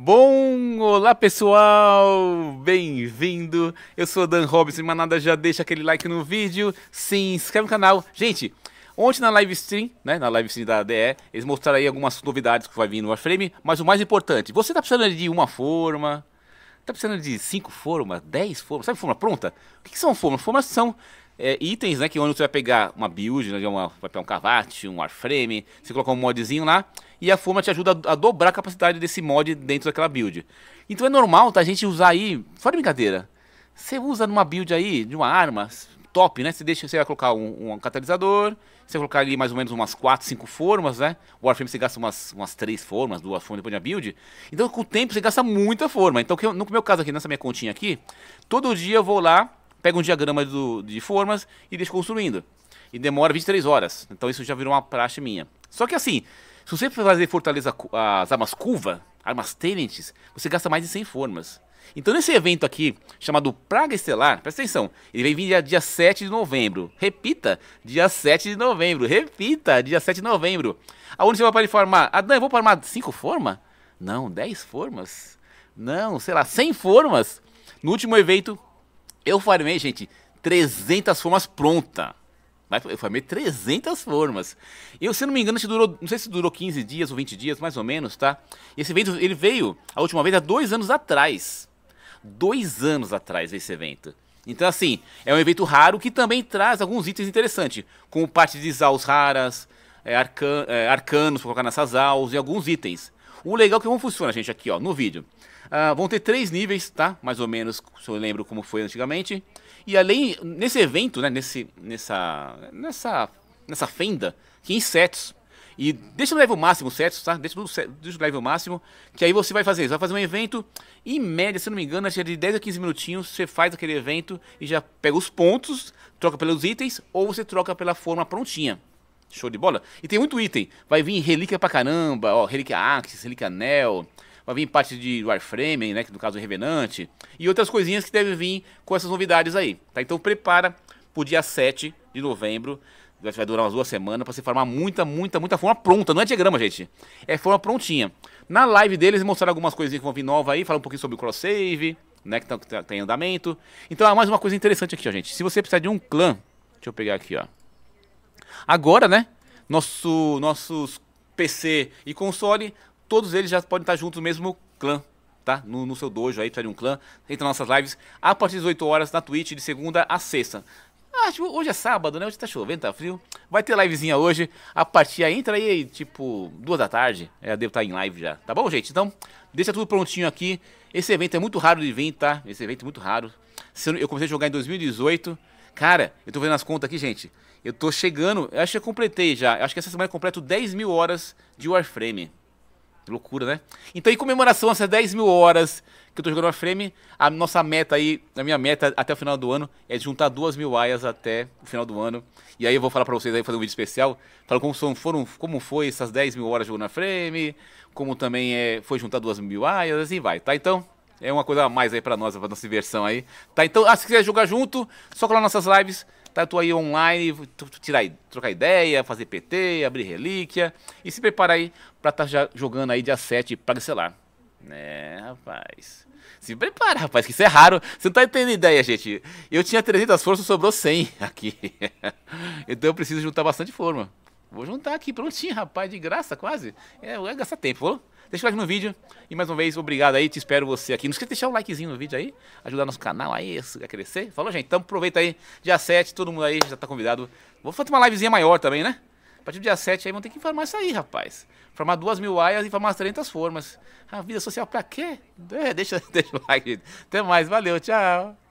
Bom, olá pessoal, bem-vindo. Eu sou Dan Robson, mas nada já deixa aquele like no vídeo, se inscreve no canal. Gente, ontem na live stream, né, na live stream da ADE, eles mostraram aí algumas novidades que vai vir no Warframe, mas o mais importante, você tá precisando de uma forma, tá precisando de cinco formas, dez formas, sabe forma pronta? O que, que são formas? Formas são é, itens, né? Que onde você vai pegar uma build, né, uma, vai pegar um cavate, um warframe, você coloca um modzinho lá, e a forma te ajuda a, a dobrar a capacidade desse mod dentro daquela build. Então é normal, tá? A gente usar aí, fora de brincadeira, você usa numa build aí, de uma arma, top, né? Você, deixa, você vai colocar um, um catalisador, você vai colocar ali mais ou menos umas 4, 5 formas, né? O Warframe você gasta umas, umas 3 formas, duas formas depois uma build. Então com o tempo você gasta muita forma. Então no meu caso aqui, nessa minha continha aqui, todo dia eu vou lá pega um diagrama do, de formas e deixa construindo. E demora 23 horas. Então isso já virou uma praxe minha. Só que assim, se você for fazer fortaleza as armas curva, armas tenentes, você gasta mais de 100 formas. Então nesse evento aqui, chamado Praga Estelar, presta atenção, ele vem vir dia 7 de novembro. Repita, dia 7 de novembro. Repita, dia 7 de novembro. Aonde você vai para formar? Adam, ah, eu vou formar 5 formas? Não, 10 formas? Não, sei lá, 100 formas? No último evento, eu farmei, gente, 300 formas pronta. Eu farmei 300 formas. E se não me engano, durou, não sei se durou 15 dias ou 20 dias, mais ou menos, tá? Esse evento, ele veio a última vez há dois anos atrás. Dois anos atrás esse evento. Então, assim, é um evento raro que também traz alguns itens interessantes, como parte de Zaus raras, é, arcan é, arcanos para colocar nessas aulas e alguns itens. O legal é que como funciona, gente, aqui ó, no vídeo. Uh, vão ter três níveis, tá? Mais ou menos, se eu lembro como foi antigamente. E além, nesse evento, né, nesse, nessa, nessa, nessa fenda, que é insetos. E deixa no level máximo certo, tá? Deixa, tudo, deixa no level máximo, que aí você vai fazer isso. Vai fazer um evento, em média, se não me engano, acho que é de 10 a 15 minutinhos, você faz aquele evento e já pega os pontos, troca pelos itens, ou você troca pela forma prontinha. Show de bola. E tem muito item. Vai vir relíquia pra caramba, ó, relíquia Axis, relíquia Neo. Vai vir parte de Warframe, né, que no caso é revenante E outras coisinhas que devem vir com essas novidades aí, tá? Então prepara pro dia 7 de novembro. Vai durar umas duas semanas para se formar muita, muita, muita forma pronta. Não é diagrama, gente. É forma prontinha. Na live deles mostraram algumas coisinhas que vão vir nova aí. Falar um pouquinho sobre o cross-save, né, que tá, tá, tá andamento. Então, mais uma coisa interessante aqui, ó, gente. Se você precisar de um clã... Deixa eu pegar aqui, ó. Agora, né? Nosso, nossos PC e console, todos eles já podem estar juntos no mesmo clã, tá? No, no seu dojo aí, precisa um clã. Entra nas nossas lives a partir das 8 horas na Twitch, de segunda a sexta. Ah, tipo, hoje é sábado, né? Hoje tá chovendo, tá frio. Vai ter livezinha hoje. A partir aí, entra aí, tipo, duas da tarde. É, devo estar tá em live já. Tá bom, gente? Então, deixa tudo prontinho aqui. Esse evento é muito raro de vir, tá? Esse evento é muito raro. Eu comecei a jogar em 2018. Cara, eu tô vendo as contas aqui, gente. Eu tô chegando, eu acho que eu completei já. Eu acho que essa semana eu completo 10 mil horas de Warframe. Loucura, né? Então, em comemoração a essas 10 mil horas que eu tô jogando Warframe, a nossa meta aí, a minha meta até o final do ano é juntar 2 mil aias até o final do ano. E aí eu vou falar pra vocês aí, fazer um vídeo especial, falar como, foram, como foi essas 10 mil horas jogando Warframe, como também é, foi juntar 2 mil aias, assim vai, tá? Então, é uma coisa a mais aí pra nós, pra nossa diversão aí. Tá, então, ah, se quiser jogar junto, só colar nossas lives. Tá, eu tô aí online, tirar, trocar ideia, fazer PT, abrir relíquia. E se preparar aí pra estar tá jogando aí dia 7 pra cancelar. Né, rapaz. Se prepara, rapaz, que isso é raro. Você não tá entendendo ideia, gente. Eu tinha 300 forças, sobrou 100 aqui. então eu preciso juntar bastante forma. Vou juntar aqui, prontinho, rapaz, de graça quase. É, vai é gastar tempo, falou? Deixa o like no vídeo. E mais uma vez, obrigado aí. Te espero você aqui. Não esqueça de deixar o likezinho no vídeo aí. Ajudar nosso canal aí a crescer. Falou, gente. Então aproveita aí. Dia 7, todo mundo aí já tá convidado. Vou fazer uma livezinha maior também, né? A partir do dia 7 aí vão ter que formar isso aí, rapaz. Formar duas mil aias e formar as 300 formas. A vida social pra quê? É, deixa, deixa o like. Até mais. Valeu. Tchau.